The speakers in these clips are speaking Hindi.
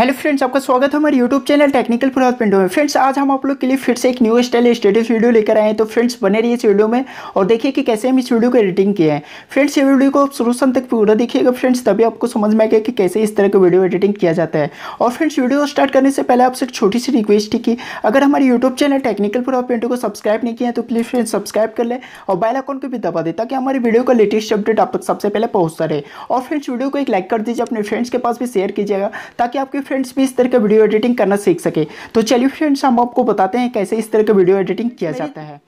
हेलो फ्रेंड्स आपका स्वागत है हमारे यूट्यूब चैनल टेक्निकल प्रभात पिंडो में फ्रेंड्स आज हम आप लोग के लिए फिर से एक न्यू स्टाइल स्टेटस वीडियो लेकर आए हैं तो फ्रेंड्स बने रहिए इस वीडियो में और देखिए कि कैसे हम इस वीडियो को एडिटिंग किए हैं फ्रेंड्स ये वीडियो को शुरू शुरू तक पूरा देखिएगा फ्रेंड्स तभी आपको समझ में आएगा कि कैसे इस तरह का वीडियो एडिटिंग किया जाता है और फ्रेंड्स वीडियो स्टार्ट करने से पहले आपसे एक छोटी सी रिक्वेस्ट है कि अगर हमारे यूट्यूब चैनल टेक्निकल प्रभात पिंडो को सब्सक्राइब नहीं किया है तो प्लीज़ फ्रेंड्स सब्सक्राइब कर लें और बेल आइकॉन को भी दबा दें ताकि हमारे वीडियो का लेटेस्ट अपडेट आप तक सबसे पहले पहुँचता रहे और फ्रेंड्स वीडियो को एक लाइक कर दीजिए अपने फ्रेंड्स के पास भी शेयर कीजिएगा ताकि आपके फ्रेंड्स भी इस तरह का वीडियो एडिटिंग करना सीख सके तो चलिए फ्रेंड्स हम आपको बताते हैं कैसे इस तरह का वीडियो एडिटिंग किया जाता है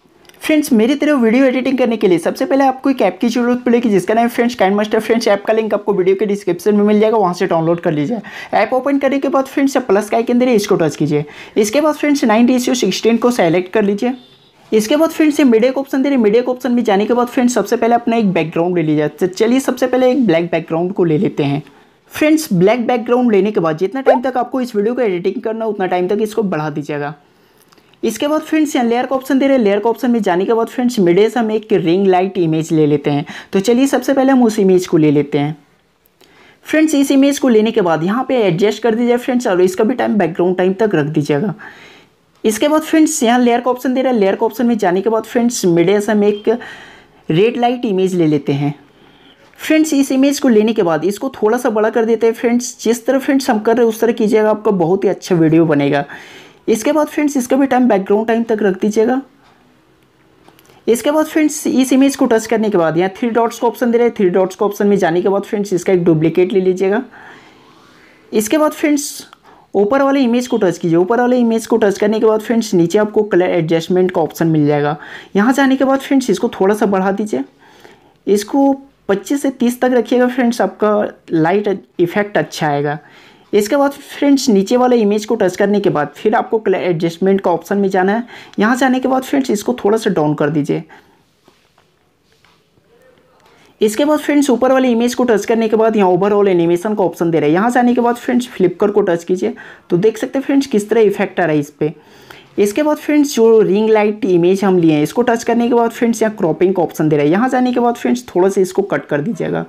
फ्रेंड्स मेरी तरह वीडियो एडिटिंग करने के लिए सबसे पहले आपको एक ऐप की जरूरत पड़ेगी जिसका नाम friends kind master friends app का लिंक आपको वीडियो के डिस्क्रिप्शन में मिल जाएगा वहाँ से डाउनलोड कर लीजिए ऐप ओपन करने के बाद फ्रेंड्स प्लस का के अंदर इसको टच कीजिए इसके बाद फ्रेंड्स नाइन सी सिक्सटीन को सेलेक्ट कर लीजिए इसके बाद फ्रेंड्स ये मीडिया का ऑप्शन दे रहे मीडिया का ऑप्शन में जाने के बाद फ्रेंड्स सबसे पहले अपना एक बैकग्राउंड ले लीजिए चलिए सबसे पहले एक ब्लैक बैकग्राउंड को ले लेते हैं फ्रेंड्स ब्लैक बैकग्राउंड लेने के बाद जितना टाइम तक आपको इस वीडियो को एडिटिंग करना उतना टाइम तक इसको बढ़ा दीजिएगा इसके बाद फ्रेंड्स यहाँ लेयर का ऑप्शन दे रहे हैं लेयर का ऑप्शन में जाने के बाद फ्रेंड्स मिडे से हम एक रिंग लाइट इमेज ले लेते हैं तो चलिए सबसे पहले हम उस इमेज को ले लेते हैं फ्रेंड्स इस इमेज को लेने के बाद यहाँ पे एडजस्ट कर दीजिए फ्रेंड्स और इसका भी टाइम बैकग्राउंड टाइम तक रख दीजिएगा इसके बाद फ्रेंड्स यहाँ लेयर का ऑप्शन दे रहा है लेयर का ऑप्शन में जाने के बाद फ्रेंड्स मिडे से हम एक रेड लाइट इमेज ले लेते हैं फ्रेंड्स इस इमेज को लेने के बाद इसको थोड़ा सा बड़ा कर देते हैं फ्रेंड्स जिस तरह फ्रेंड्स हम कर रहे हैं उस तरह कीजिएगा आपका बहुत ही अच्छा वीडियो बनेगा इसके बाद फ्रेंड्स इसका भी टाइम बैकग्राउंड टाइम तक रख दीजिएगा इसके बाद फ्रेंड्स इस इमेज को टच करने के बाद यहाँ थ्री डॉट्स का ऑप्शन दे रहे हैं थ्री डॉट्स का ऑप्शन में जाने के बाद फ्रेंड्स इसका एक डुप्लीकेट ले लीजिएगा इसके बाद फ्रेंड्स ऊपर वाले इमेज को टच कीजिए ऊपर वाले इमेज को टच करने के बाद फ्रेंड्स नीचे आपको कलर एडजस्टमेंट का ऑप्शन मिल जाएगा यहाँ जाने के बाद फ्रेंड्स इसको थोड़ा सा बढ़ा दीजिए इसको पच्चीस से तीस तक रखिएगा फ्रेंड्स आपका लाइट इफेक्ट अच्छा आएगा इसके बाद फ्रेंड्स नीचे वाले इमेज को टच करने के बाद फिर आपको एडजस्टमेंट का ऑप्शन में जाना है यहाँ से आने के बाद फ्रेंड्स इसको थोड़ा सा डाउन कर दीजिए इसके बाद फ्रेंड्स ऊपर वाले इमेज को टच करने के बाद यहाँ ओवरऑल एनिमेशन का ऑप्शन दे रहा है यहाँ से आने के बाद फ्रेंड्स फ्लिपकार को टच कीजिए तो देख सकते हैं फ्रेंड्स किस तरह इफेक्ट आ रहा है इस पर इसके बाद फ्रेंड्स जो रिंग लाइट इमेज हम लिए हैं इसको टच करने के बाद फ्रेंड्स यहाँ क्रॉपिंग का ऑप्शन दे रहा है यहाँ जाने के बाद फ्रेंड्स थोड़ा सा इसको कट कर दीजिएगा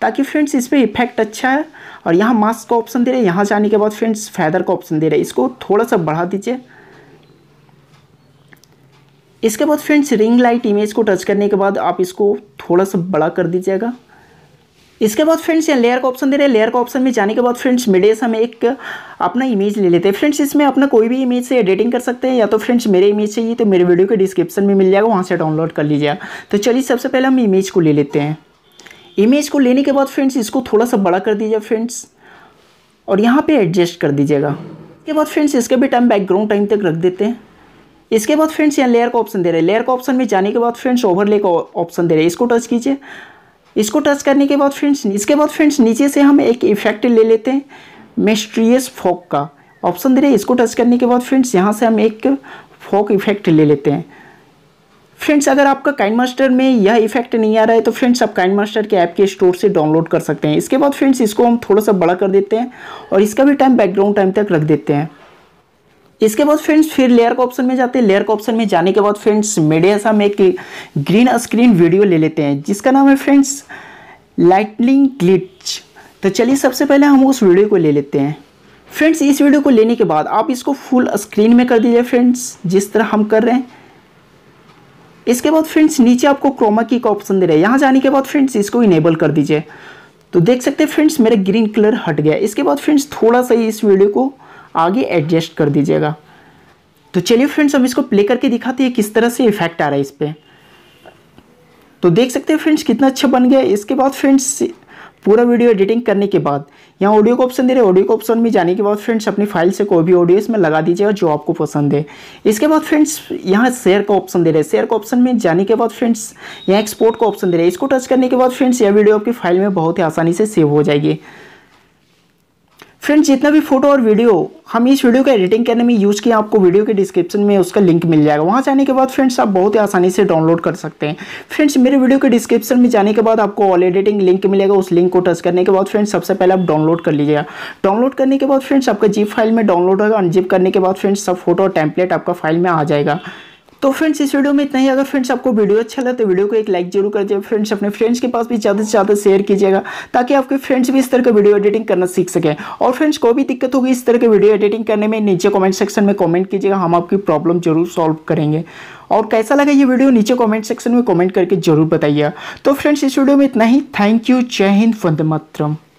ताकि फ्रेंड्स इस पर इफेक्ट अच्छा है और यहाँ मास्क का ऑप्शन दे रहा है यहाँ जाने के बाद फ्रेंड्स फैदर का ऑप्शन दे रहा है इसको थोड़ा सा बढ़ा दीजिए इसके बाद फ्रेंड्स रिंग लाइट इमेज को टच करने के बाद आप इसको थोड़ा सा बड़ा कर दीजिएगा इसके बाद फ्रेंड्स यहाँ लेयर का ऑप्शन दे रहे हैं लेयर का ऑप्शन में जाने के बाद फ्रेंड्स मिडे से हम एक अपना इमेज ले लेते हैं फ्रेंड्स इसमें अपना कोई भी इमेज से एडिटिंग कर सकते हैं या तो फ्रेंड्स मेरे इमेज से ही तो मेरे वीडियो के डिस्क्रिप्शन में मिल जाएगा वहाँ से डाउनलोड कर लीजिएगा तो चलिए सबसे पहले हम इमेज को ले लेते हैं इमेज को लेने के बाद फ्रेंड्स इसको थोड़ा सा बड़ा कर दीजिए फ्रेंड्स और यहाँ पर एडजस्ट कर दीजिएगा इसके बाद फ्रेंड्स इसके भी टाइम बैकग्राउंड टाइम तक रख देते हैं इसके बाद फ्रेंड्स यहाँ लेयर का ऑप्शन दे रहे हैं लेयर का ऑप्शन में जाने के बाद फ्रेंड्स ओवरले का ऑप्शन दे रहे हैं इसको टच कीजिए इसको टच करने के बाद फ्रेंड्स इसके बाद फ्रेंड्स नीचे से हम एक इफेक्ट ले लेते हैं मेस्ट्रियस फोक का ऑप्शन दे रहे इसको टच करने के बाद फ्रेंड्स यहाँ से हम एक फोक इफेक्ट ले लेते हैं फ्रेंड्स अगर आपका काइन मास्टर में यह इफेक्ट नहीं आ रहा है तो फ्रेंड्स आप काइन मास्टर के ऐप के स्टोर से डाउनलोड कर सकते हैं इसके बाद फ्रेंड्स इसको हम थोड़ा सा बड़ा कर देते हैं और इसका भी टाइम बैकग्राउंड टाइम तक रख देते हैं इसके बाद फ्रेंड्स फिर लेयर का ऑप्शन में जाते हैं लेयर का ऑप्शन में जाने के बाद फ्रेंड्स मीडिया से हम एक ग्रीन स्क्रीन वीडियो ले लेते हैं जिसका नाम है फ्रेंड्स लाइटनिंग ग्लिच तो चलिए सबसे पहले हम उस वीडियो को ले लेते हैं फ्रेंड्स इस वीडियो को लेने के बाद आप इसको फुल स्क्रीन में कर दीजिए फ्रेंड्स जिस तरह हम कर रहे हैं इसके बाद फ्रेंड्स नीचे आपको क्रोमा की का ऑप्शन दे रहा है यहाँ जाने के बाद फ्रेंड्स इसको इनेबल कर दीजिए तो देख सकते हैं फ्रेंड्स मेरा ग्रीन कलर हट गया इसके बाद फ्रेंड्स थोड़ा सा इस वीडियो को आगे एडजस्ट कर दीजिएगा तो चलिए फ्रेंड्स हम इसको प्ले करके दिखाते हैं किस तरह से इफेक्ट आ रहा है इस पर तो देख सकते हैं फ्रेंड्स कितना अच्छा बन गया इसके बाद फ्रेंड्स पूरा वीडियो एडिटिंग करने के बाद यहाँ ऑडियो का ऑप्शन दे रहे हैं ऑडियो का ऑप्शन में जाने के बाद फ्रेंड्स अपनी फाइल से कोई भी ऑडियो इसमें लगा दीजिएगा जो आपको पसंद है इसके बाद फ्रेंड्स यहाँ शेयर का ऑप्शन दे रहे हैं शेयर का ऑप्शन में जाने के बाद फ्रेंड्स यहाँ एक्सपोर्ट का ऑप्शन दे रहे इसको टच करने के बाद फ्रेंड्स यह वीडियो आपकी फाइल में बहुत ही आसानी से सेव हो जाएगी फ्रेंड्स जितना भी फोटो और वीडियो हम इस वीडियो का एडिटिंग करने में यूज़ किया आपको वीडियो के डिस्क्रिप्शन में उसका लिंक मिल जाएगा वहाँ जाने के बाद फ्रेंड्स आप बहुत ही आसानी से डाउनलोड कर सकते हैं फ्रेंड्स मेरे वीडियो के डिस्क्रिप्शन में जाने के बाद आपको ऑल एडिटिंग लिंक मिलेगा उस लिंक को टच करने के बाद फ्रेंड्स सबसे पहले आप डाउनलोड कर लीजिएगा डाउनलोड करने के बाद फ्रेंड्स आपका जीप फाइल में डाउनलोड होगा अनजिप करने के बाद फ्रेंड्स सब फोटो और टैंपलेट आपका फाइल में आ जाएगा तो फ्रेंड्स इस वीडियो में इतना ही अगर फ्रेंड्स आपको वीडियो अच्छा लगा तो वीडियो को एक लाइक जरूर कर दीजिए फ्रेंड्स अपने फ्रेंड्स के पास भी ज़्यादा से ज़्यादा शेयर कीजिएगा ताकि आपके फ्रेंड्स भी इस तरह का वीडियो एडिटिंग करना सीख सकें और फ्रेंड्स को भी दिक्कत होगी इस तरह के वीडियो एडिटिंग करने में नीचे कॉमेंट सेक्शन में कमेंट कीजिएगा हम आपकी प्रॉब्लम जरूर सॉल्व करेंगे और कैसा लगा ये वीडियो नीचे कॉमेंट सेक्शन में कॉमेंट करके जरूर बताइए तो फ्रेंड्स इस वीडियो में इतना ही थैंक यू जय हिंद वंदे मातरम